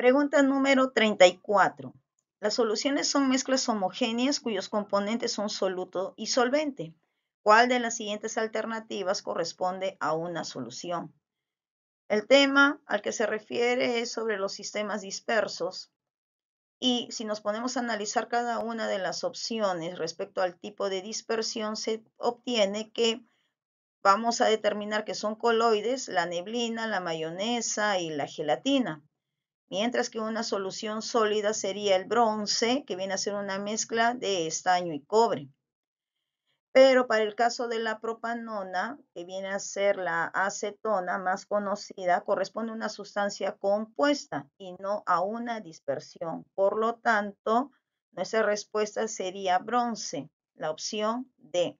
Pregunta número 34. Las soluciones son mezclas homogéneas cuyos componentes son soluto y solvente. ¿Cuál de las siguientes alternativas corresponde a una solución? El tema al que se refiere es sobre los sistemas dispersos y si nos ponemos a analizar cada una de las opciones respecto al tipo de dispersión, se obtiene que vamos a determinar que son coloides la neblina, la mayonesa y la gelatina mientras que una solución sólida sería el bronce, que viene a ser una mezcla de estaño y cobre. Pero para el caso de la propanona, que viene a ser la acetona más conocida, corresponde a una sustancia compuesta y no a una dispersión. Por lo tanto, nuestra respuesta sería bronce, la opción D.